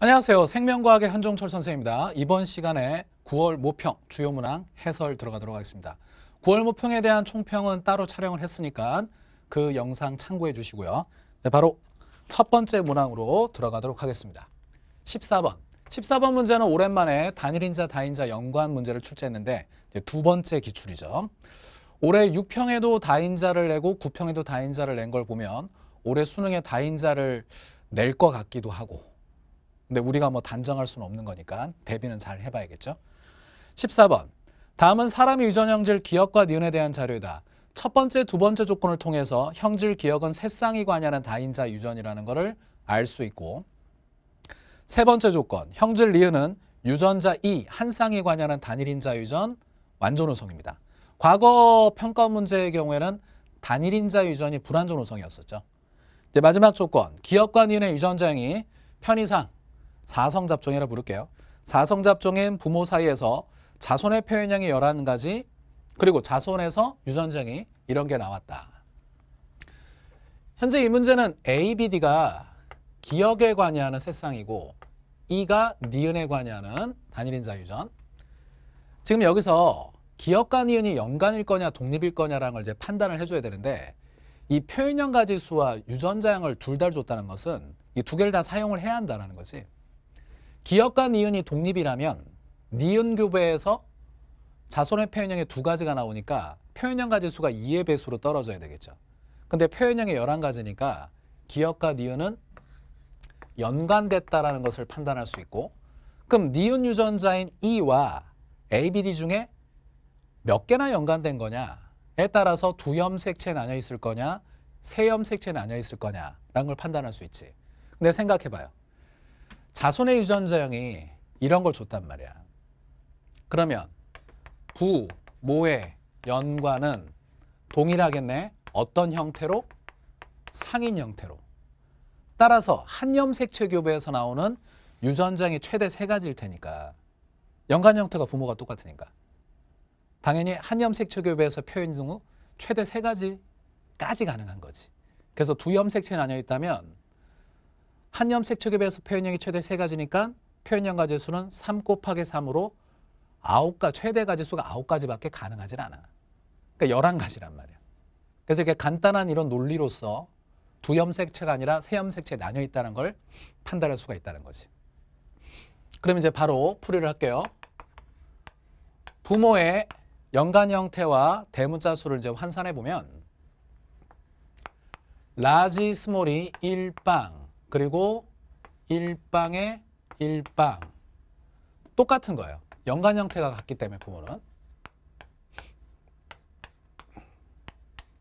안녕하세요. 생명과학의 한종철 선생입니다. 이번 시간에 9월 모평 주요 문항 해설 들어가도록 하겠습니다. 9월 모평에 대한 총평은 따로 촬영을 했으니까 그 영상 참고해 주시고요. 네, 바로 첫 번째 문항으로 들어가도록 하겠습니다. 14번. 14번 문제는 오랜만에 단일인자, 다인자 연관 문제를 출제했는데 두 번째 기출이죠. 올해 6평에도 다인자를 내고 9평에도 다인자를 낸 걸 보면 올해 수능에 다인자를 낼 것 같기도 하고 근데 우리가 뭐 단정할 수는 없는 거니까 대비는 잘 해봐야겠죠. 14번. 다음은 사람의 유전 형질 기억과 니은에 대한 자료이다. 첫 번째, 두 번째 조건을 통해서 형질 기억은 새쌍이 관여하는 다인자 유전이라는 것을 알 수 있고 세 번째 조건, 형질 니은은 유전자 E, 한 쌍이 관여하는 단일인자 유전 완전 우성입니다. 과거 평가 문제의 경우에는 단일인자 유전이 불완전 우성이었었죠. 마지막 조건, 기억과 니은의 유전자형이 편의상 사성잡종이라 고 부를게요. 사성잡종은 부모 사이에서 자손의 표현형이 11가지 그리고 자손에서 유전적이 이런 게 나왔다. 현재 이 문제는 A, B, D가 기억에 관여하는 세상이고 E가 니은에 관여하는 단일인자 유전 지금 여기서 기억과 니은이 연관일 거냐 독립일 거냐라는 걸 이제 판단을 해줘야 되는데 이 표현형 가지수와 유전자형을 둘 다 줬다는 것은 이 두 개를 다 사용을 해야 한다는 거지 기업 과니은이 독립이라면 니은 교배에서 자손의 표현형의 두 가지가 나오니까 표현형 가지수가 2의 배수로 떨어져야 되겠죠. 근데 표현형의 11가지니까 기업과 니은은 연관됐다라는 것을 판단할 수 있고 그럼 니은 유전자인 E와 ABD 중에 몇 개나 연관된 거냐에 따라서 두염색체에 나뉘어 있을 거냐 세염색체에 나뉘어 있을 거냐라는 걸 판단할 수 있지. 근데 생각해봐요. 자손의 유전자형이 이런 걸 줬단 말이야. 그러면 부, 모의 연관은 동일하겠네. 어떤 형태로? 상인 형태로. 따라서 한염색체 교배에서 나오는 유전장이 최대 세 가지일 테니까 연관 형태가 부모가 똑같으니까 당연히 한염색체 교배에서 표현 경우 최대 세 가지까지 가능한 거지. 그래서 두 염색체 나뉘어 있다면 한염 색척에 비해서 표현형이 최대 세가지니까 표현형 가지수는 삼 곱하기 삼으로 아홉 가 최대 가지수가 아홉 가지밖에 가능하진 않아. 그러니까 열한 가지란 말이야. 그래서 이렇게 간단한 이런 논리로서 두 염색체가 아니라 세 염색체에 나뉘어 있다는 걸 판단할 수가 있다는 거지. 그러면 이제 바로 풀이를 할게요. 부모의 연간 형태와 대문자 수를 이제 환산해 보면 라지 스몰이 1빵 그리고 1방에1방 똑같은 거예요. 연관 형태가 같기 때문에 부모는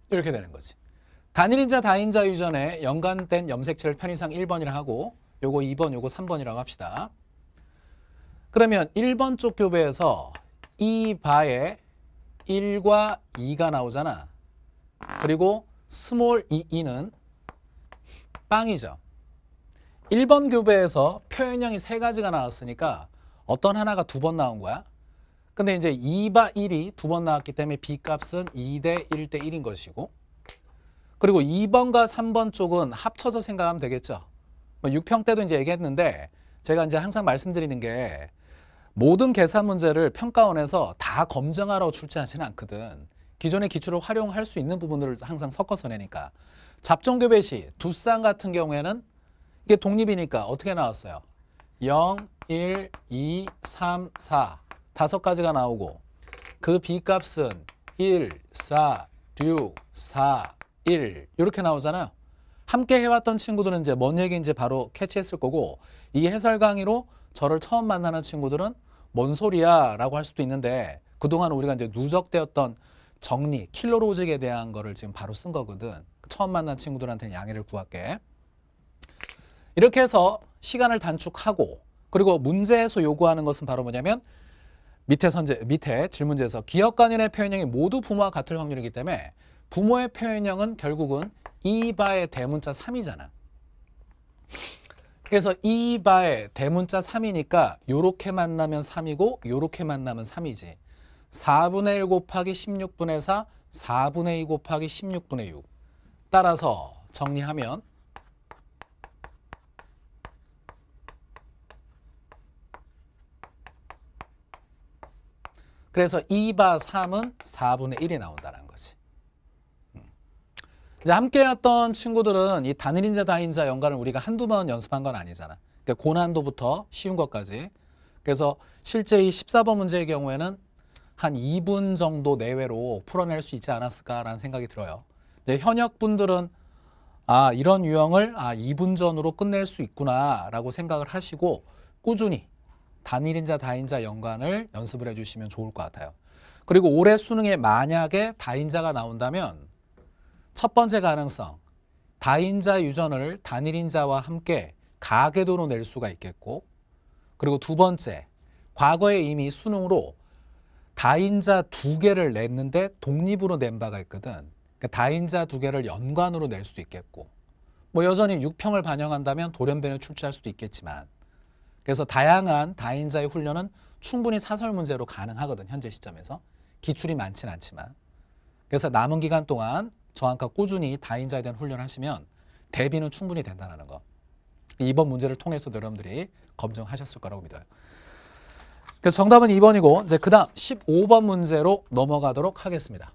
이렇게 되는 거지. 단일인자 다인자 유전에 연관된 염색체를 편의상 1번이라 하고 요거 2번 요거 3번이라고 합시다. 그러면 1번 쪽 교배에서 이 바에 1과 2가 나오잖아. 그리고 스몰 2, 2는 빵이죠. 1번 교배에서 표현형이 세 가지가 나왔으니까 어떤 하나가 두 번 나온 거야. 근데 이제 2바 1이 두 번 나왔기 때문에 B값은 2대 1대 1인 것이고 그리고 2번과 3번 쪽은 합쳐서 생각하면 되겠죠. 6평 뭐 때도 이제 얘기했는데 제가 이제 항상 말씀드리는 게 모든 계산 문제를 평가원에서 다 검증하러 출제하지는 않거든. 기존의 기출을 활용할 수 있는 부분들을 항상 섞어서 내니까. 잡종교배 시 두 쌍 같은 경우에는 이게 독립이니까 어떻게 나왔어요? 0, 1, 2, 3, 4 다섯 가지가 나오고 그 b값은 1, 4, 6, 4, 1 이렇게 나오잖아요. 함께 해왔던 친구들은 이제 뭔 얘기인지 바로 캐치했을 거고 이 해설 강의로 저를 처음 만나는 친구들은 뭔 소리야 라고 할 수도 있는데 그동안 우리가 이제 누적되었던 정리, 킬러 로직에 대한 거를 지금 바로 쓴 거거든. 처음 만난 친구들한테는 양해를 구할게. 이렇게 해서 시간을 단축하고 그리고 문제에서 요구하는 것은 바로 뭐냐면 밑에 선제 밑에 질문지에서 기억 간련의 표현형이 모두 부모와 같을 확률이기 때문에 부모의 표현형은 결국은 이바의 대문자 3이잖아. 그래서 이바의 대문자 3이니까 요렇게 만나면 3이고 요렇게 만나면 3이지. 4분의 1 곱하기 16분의 4, 4분의 2 곱하기 16분의 6. 따라서 정리하면 그래서 2바 3은 4분의 1이 나온다는 거지. 음. 이제 함께 했던 친구들은 이 단일인자, 다인자 연관을 우리가 한두 번 연습한 건 아니잖아. 그러니까 고난도부터 쉬운 것까지. 그래서 실제 이 14번 문제의 경우에는 한 2분 정도 내외로 풀어낼 수 있지 않았을까라는 생각이 들어요. 이제 현역 분들은 아 이런 유형을 아 2분 전으로 끝낼 수 있구나라고 생각을 하시고 꾸준히 단일인자 다인자 연관을 연습을 해주시면 좋을 것 같아요. 그리고 올해 수능에 만약에 다인자가 나온다면 첫 번째 가능성 다인자 유전을 단일인자와 함께 가계도로 낼 수가 있겠고 그리고 두 번째 과거에 이미 수능으로 다인자 두 개를 냈는데 독립으로 낸 바가 있거든 그러니까 다인자 두 개를 연관으로 낼 수도 있겠고 뭐 여전히 육평을 반영한다면 돌연변이 출제할 수도 있겠지만 그래서 다양한 다인자의 훈련은 충분히 사설 문제로 가능하거든 현재 시점에서 기출이 많진 않지만 그래서 남은 기간 동안 저항과 꾸준히 다인자에 대한 훈련을 하시면 대비는 충분히 된다는 거 이번 문제를 통해서 여러분들이 검증하셨을 거라고 믿어요 그래서 정답은 2번이고 이제 그 다음 15번 문제로 넘어가도록 하겠습니다